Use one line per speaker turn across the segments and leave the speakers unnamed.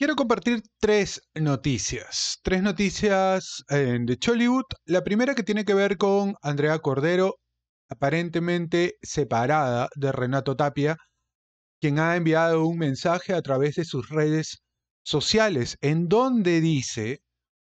Quiero compartir tres noticias. Tres noticias eh, de Chollywood. La primera que tiene que ver con Andrea Cordero, aparentemente separada de Renato Tapia, quien ha enviado un mensaje a través de sus redes sociales, en donde dice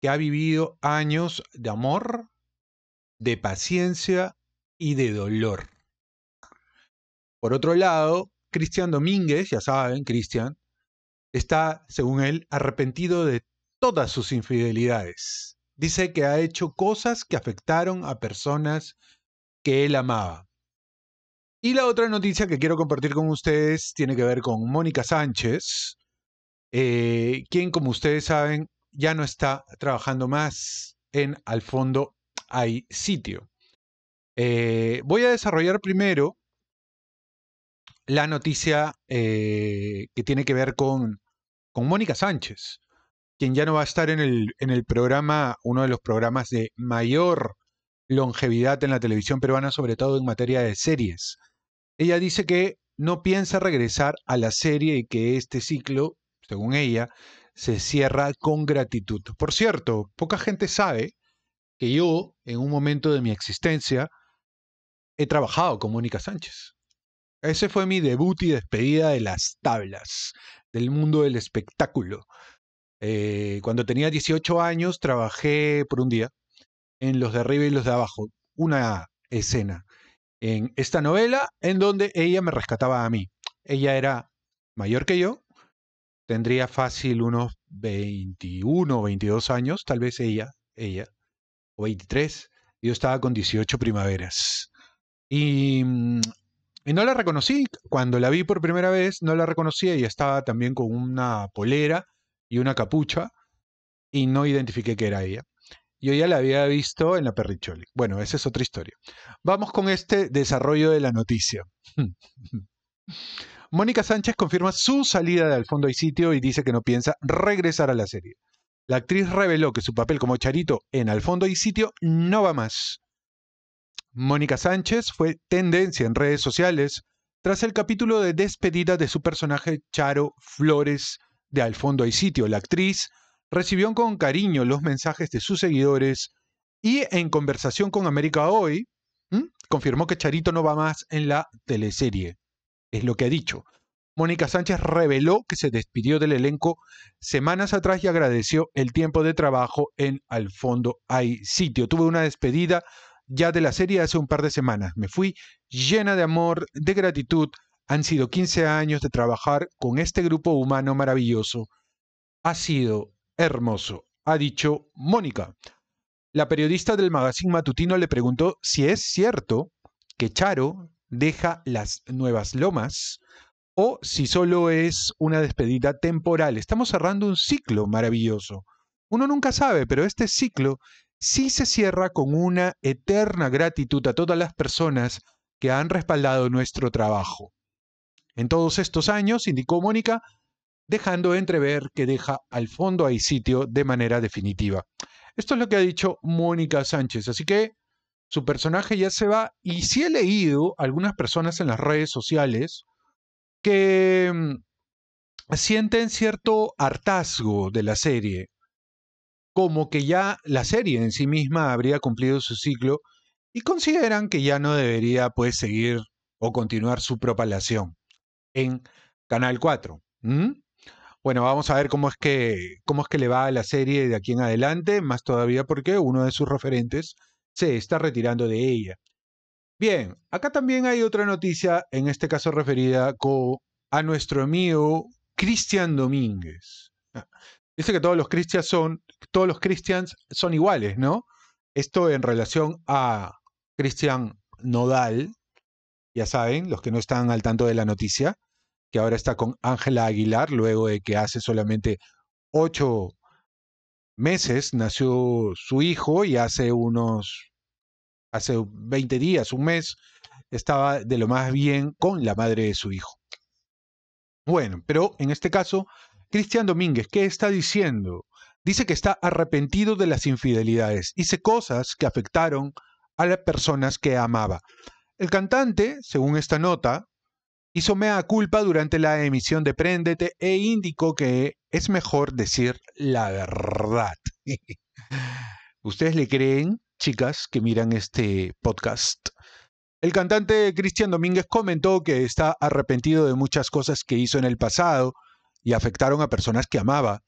que ha vivido años de amor, de paciencia y de dolor. Por otro lado, Cristian Domínguez, ya saben, Cristian, está, según él, arrepentido de todas sus infidelidades. Dice que ha hecho cosas que afectaron a personas que él amaba. Y la otra noticia que quiero compartir con ustedes tiene que ver con Mónica Sánchez, eh, quien, como ustedes saben, ya no está trabajando más en Al fondo hay sitio. Eh, voy a desarrollar primero la noticia eh, que tiene que ver con con Mónica Sánchez, quien ya no va a estar en el, en el programa, uno de los programas de mayor longevidad en la televisión peruana, sobre todo en materia de series. Ella dice que no piensa regresar a la serie y que este ciclo, según ella, se cierra con gratitud. Por cierto, poca gente sabe que yo, en un momento de mi existencia, he trabajado con Mónica Sánchez. Ese fue mi debut y despedida de las tablas, del mundo del espectáculo. Eh, cuando tenía 18 años trabajé por un día en Los de arriba y los de abajo, una escena en esta novela en donde ella me rescataba a mí. Ella era mayor que yo, tendría fácil unos 21 o 22 años, tal vez ella, ella, o 23, yo estaba con 18 primaveras. Y mm, y no la reconocí. Cuando la vi por primera vez, no la reconocí. y estaba también con una polera y una capucha y no identifiqué que era ella. Yo ya la había visto en la Perricholi. Bueno, esa es otra historia. Vamos con este desarrollo de la noticia. Mónica Sánchez confirma su salida de Al fondo y sitio y dice que no piensa regresar a la serie. La actriz reveló que su papel como Charito en Al fondo y sitio no va más. Mónica Sánchez fue tendencia en redes sociales tras el capítulo de despedida de su personaje Charo Flores de Al fondo hay sitio. La actriz recibió con cariño los mensajes de sus seguidores y en conversación con América Hoy confirmó que Charito no va más en la teleserie. Es lo que ha dicho. Mónica Sánchez reveló que se despidió del elenco semanas atrás y agradeció el tiempo de trabajo en Al fondo hay sitio. Tuve una despedida ya de la serie hace un par de semanas. Me fui llena de amor, de gratitud. Han sido 15 años de trabajar con este grupo humano maravilloso. Ha sido hermoso, ha dicho Mónica. La periodista del magazine matutino le preguntó si es cierto que Charo deja las nuevas lomas o si solo es una despedida temporal. Estamos cerrando un ciclo maravilloso. Uno nunca sabe, pero este ciclo sí se cierra con una eterna gratitud a todas las personas que han respaldado nuestro trabajo. En todos estos años, indicó Mónica, dejando entrever que deja al fondo hay sitio de manera definitiva. Esto es lo que ha dicho Mónica Sánchez, así que su personaje ya se va y sí he leído algunas personas en las redes sociales que mm, sienten cierto hartazgo de la serie como que ya la serie en sí misma habría cumplido su ciclo y consideran que ya no debería pues seguir o continuar su propalación en Canal 4. Bueno, vamos a ver cómo es, que, cómo es que le va a la serie de aquí en adelante, más todavía porque uno de sus referentes se está retirando de ella. Bien, acá también hay otra noticia, en este caso referida a nuestro amigo Cristian Domínguez. Dice que todos los cristianos son, todos los son iguales, ¿no? Esto en relación a Cristian Nodal, ya saben, los que no están al tanto de la noticia, que ahora está con Ángela Aguilar, luego de que hace solamente ocho meses nació su hijo y hace unos, hace 20 días, un mes, estaba de lo más bien con la madre de su hijo. Bueno, pero en este caso Cristian Domínguez, ¿qué está diciendo? Dice que está arrepentido de las infidelidades. Hice cosas que afectaron a las personas que amaba. El cantante, según esta nota, hizo mea culpa durante la emisión de Préndete e indicó que es mejor decir la verdad. ¿Ustedes le creen, chicas que miran este podcast? El cantante Cristian Domínguez comentó que está arrepentido de muchas cosas que hizo en el pasado y afectaron a personas que amaba.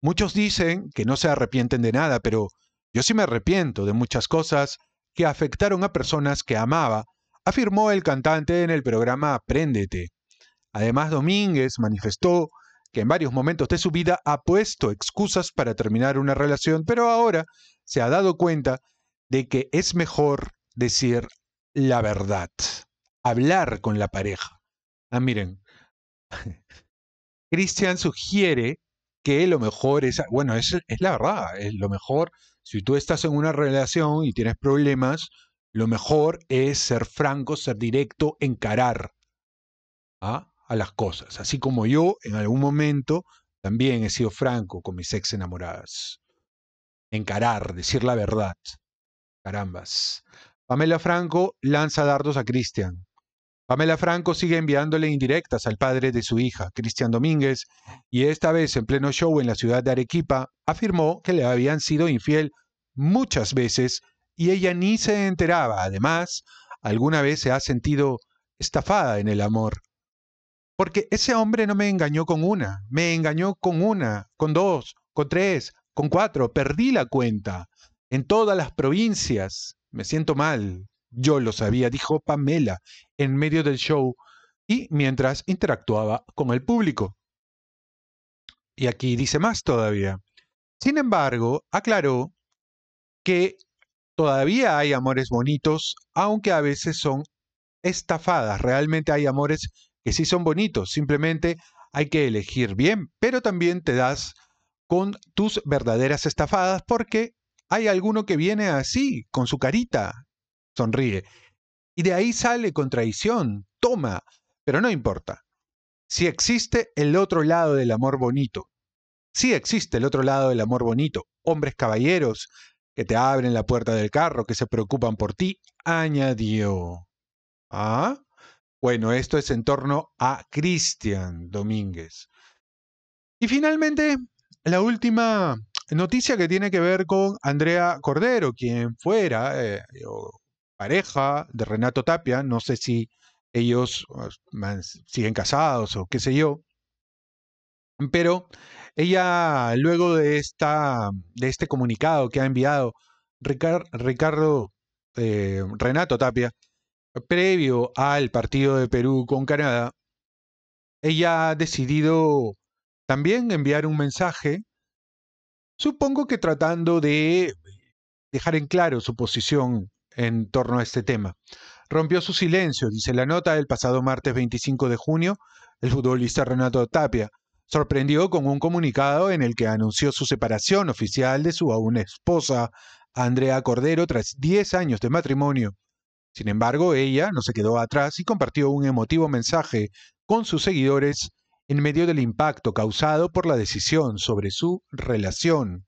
Muchos dicen que no se arrepienten de nada, pero yo sí me arrepiento de muchas cosas que afectaron a personas que amaba, afirmó el cantante en el programa Apréndete. Además, Domínguez manifestó que en varios momentos de su vida ha puesto excusas para terminar una relación, pero ahora se ha dado cuenta de que es mejor decir la verdad, hablar con la pareja. Ah, miren, Christian sugiere que lo mejor es, bueno, es, es la verdad, es lo mejor, si tú estás en una relación y tienes problemas, lo mejor es ser franco, ser directo, encarar ¿ah? a las cosas. Así como yo en algún momento también he sido franco con mis ex enamoradas. Encarar, decir la verdad. Carambas. Pamela Franco lanza dardos a Cristian. Pamela Franco sigue enviándole indirectas al padre de su hija, Cristian Domínguez, y esta vez en pleno show en la ciudad de Arequipa, afirmó que le habían sido infiel muchas veces y ella ni se enteraba. Además, alguna vez se ha sentido estafada en el amor. Porque ese hombre no me engañó con una, me engañó con una, con dos, con tres, con cuatro, perdí la cuenta. En todas las provincias, me siento mal, yo lo sabía, dijo Pamela en medio del show y mientras interactuaba con el público. Y aquí dice más todavía. Sin embargo, aclaró que todavía hay amores bonitos, aunque a veces son estafadas. Realmente hay amores que sí son bonitos, simplemente hay que elegir bien, pero también te das con tus verdaderas estafadas porque hay alguno que viene así, con su carita, sonríe. Y de ahí sale contradicción, toma, pero no importa. Si existe el otro lado del amor bonito, Si existe el otro lado del amor bonito, hombres caballeros que te abren la puerta del carro, que se preocupan por ti, añadió. Ah, bueno, esto es en torno a Cristian Domínguez. Y finalmente, la última noticia que tiene que ver con Andrea Cordero, quien fuera eh, pareja de Renato Tapia, no sé si ellos siguen casados o qué sé yo, pero ella luego de, esta, de este comunicado que ha enviado Ricardo, eh, Renato Tapia, previo al partido de Perú con Canadá, ella ha decidido también enviar un mensaje, supongo que tratando de dejar en claro su posición en torno a este tema. Rompió su silencio, dice la nota, del pasado martes 25 de junio, el futbolista Renato Tapia sorprendió con un comunicado en el que anunció su separación oficial de su aún esposa, Andrea Cordero, tras 10 años de matrimonio. Sin embargo, ella no se quedó atrás y compartió un emotivo mensaje con sus seguidores en medio del impacto causado por la decisión sobre su relación.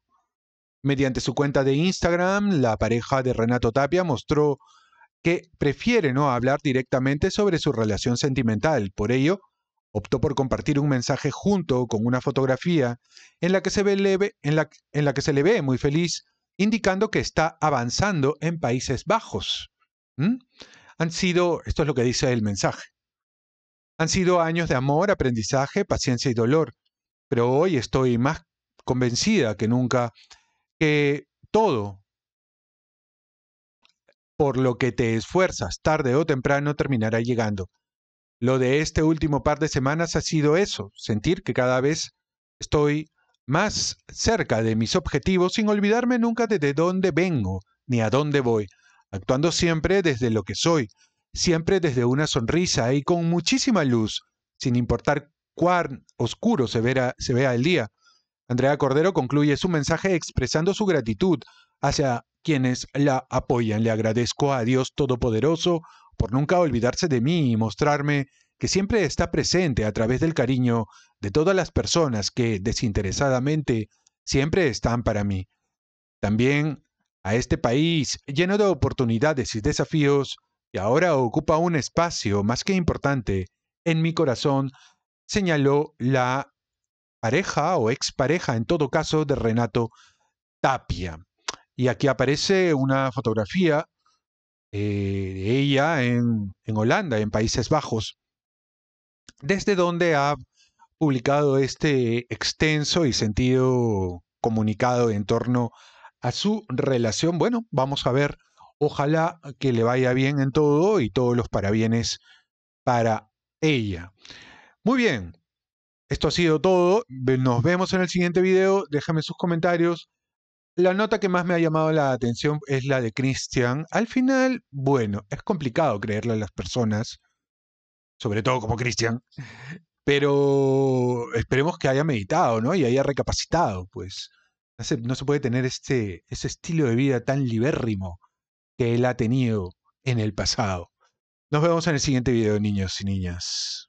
Mediante su cuenta de Instagram, la pareja de Renato Tapia mostró que prefiere no hablar directamente sobre su relación sentimental. Por ello, optó por compartir un mensaje junto con una fotografía en la que se, ve leve, en la, que se le ve muy feliz, indicando que está avanzando en Países Bajos. ¿Mm? Han sido, esto es lo que dice el mensaje, han sido años de amor, aprendizaje, paciencia y dolor, pero hoy estoy más convencida que nunca que todo por lo que te esfuerzas tarde o temprano terminará llegando. Lo de este último par de semanas ha sido eso, sentir que cada vez estoy más cerca de mis objetivos sin olvidarme nunca de, de dónde vengo ni a dónde voy, actuando siempre desde lo que soy, siempre desde una sonrisa y con muchísima luz, sin importar cuán oscuro se, se vea el día. Andrea Cordero concluye su mensaje expresando su gratitud hacia quienes la apoyan. Le agradezco a Dios Todopoderoso por nunca olvidarse de mí y mostrarme que siempre está presente a través del cariño de todas las personas que desinteresadamente siempre están para mí. También a este país lleno de oportunidades y desafíos que ahora ocupa un espacio más que importante en mi corazón, señaló la pareja o expareja, en todo caso, de Renato Tapia. Y aquí aparece una fotografía eh, de ella en, en Holanda, en Países Bajos, desde donde ha publicado este extenso y sentido comunicado en torno a su relación. Bueno, vamos a ver, ojalá que le vaya bien en todo y todos los parabienes para ella. Muy bien, esto ha sido todo. Nos vemos en el siguiente video. Déjame sus comentarios. La nota que más me ha llamado la atención es la de Christian. Al final, bueno, es complicado creerle a las personas, sobre todo como Christian, pero esperemos que haya meditado, ¿no? Y haya recapacitado, pues. No se puede tener este, ese estilo de vida tan libérrimo que él ha tenido en el pasado. Nos vemos en el siguiente video, niños y niñas.